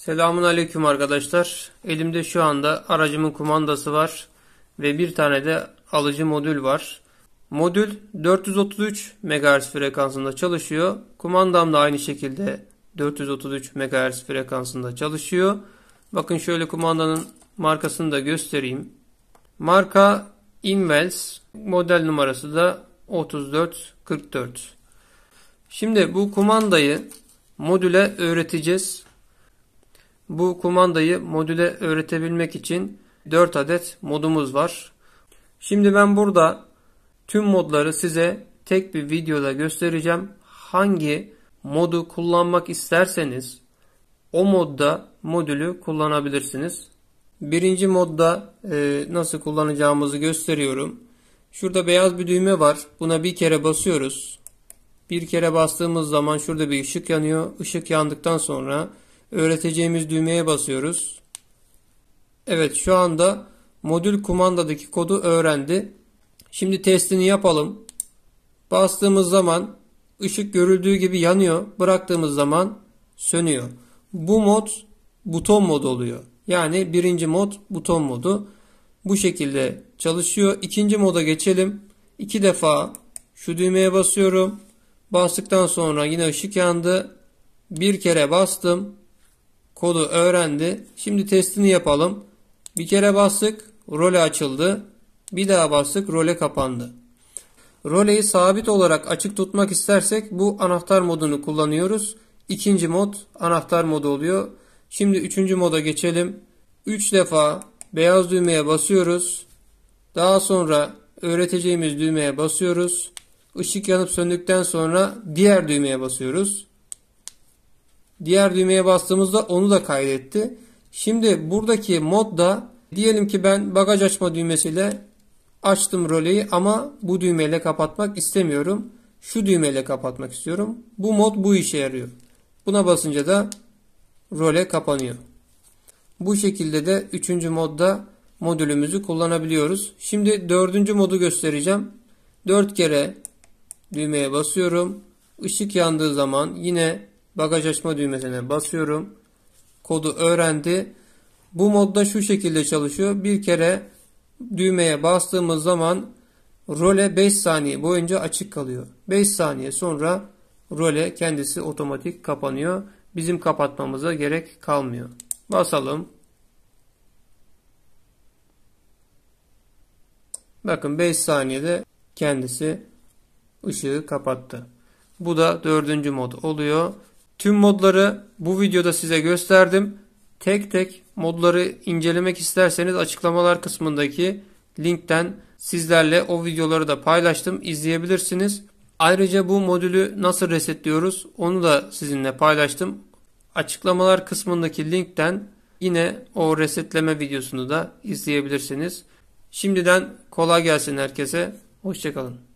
Selamun Aleyküm arkadaşlar. Elimde şu anda aracımın kumandası var ve bir tane de alıcı modül var. Modül 433 MHz frekansında çalışıyor. Kumandam da aynı şekilde 433 MHz frekansında çalışıyor. Bakın şöyle kumandanın markasını da göstereyim. Marka Invels model numarası da 3444. Şimdi bu kumandayı modüle öğreteceğiz. Bu kumandayı modüle öğretebilmek için 4 adet modumuz var. Şimdi ben burada tüm modları size tek bir videoda göstereceğim. Hangi modu kullanmak isterseniz o modda modülü kullanabilirsiniz. Birinci modda e, nasıl kullanacağımızı gösteriyorum. Şurada beyaz bir düğme var. Buna bir kere basıyoruz. Bir kere bastığımız zaman şurada bir ışık yanıyor. Işık yandıktan sonra öğreteceğimiz düğmeye basıyoruz. Evet şu anda modül kumandadaki kodu öğrendi. Şimdi testini yapalım. Bastığımız zaman ışık görüldüğü gibi yanıyor. Bıraktığımız zaman sönüyor. Bu mod buton modu oluyor. Yani birinci mod buton modu. Bu şekilde çalışıyor. İkinci moda geçelim. İki defa şu düğmeye basıyorum. Bastıktan sonra yine ışık yandı. Bir kere bastım kodu öğrendi. Şimdi testini yapalım. Bir kere bastık. Role açıldı. Bir daha bastık. Role kapandı. Roleyi sabit olarak açık tutmak istersek bu anahtar modunu kullanıyoruz. İkinci mod anahtar modu oluyor. Şimdi üçüncü moda geçelim. Üç defa beyaz düğmeye basıyoruz. Daha sonra öğreteceğimiz düğmeye basıyoruz. Işık yanıp söndükten sonra diğer düğmeye basıyoruz. Diğer düğmeye bastığımızda onu da kaydetti. Şimdi buradaki modda diyelim ki ben bagaj açma düğmesiyle açtım röleyi ama bu düğmeyle kapatmak istemiyorum. Şu düğmeyle kapatmak istiyorum. Bu mod bu işe yarıyor. Buna basınca da role kapanıyor. Bu şekilde de 3. modda modülümüzü kullanabiliyoruz. Şimdi 4. modu göstereceğim. 4 kere düğmeye basıyorum. Işık yandığı zaman yine bagaj açma düğmesine basıyorum. Kodu öğrendi. Bu modda şu şekilde çalışıyor. Bir kere düğmeye bastığımız zaman role 5 saniye boyunca açık kalıyor. 5 saniye sonra role kendisi otomatik kapanıyor. Bizim kapatmamıza gerek kalmıyor. Basalım. Bakın 5 saniyede kendisi ışığı kapattı. Bu da dördüncü mod oluyor. Tüm modları bu videoda size gösterdim. Tek tek modları incelemek isterseniz açıklamalar kısmındaki linkten sizlerle o videoları da paylaştım. İzleyebilirsiniz. Ayrıca bu modülü nasıl resetliyoruz onu da sizinle paylaştım. Açıklamalar kısmındaki linkten yine o resetleme videosunu da izleyebilirsiniz. Şimdiden kolay gelsin herkese. Hoşçakalın.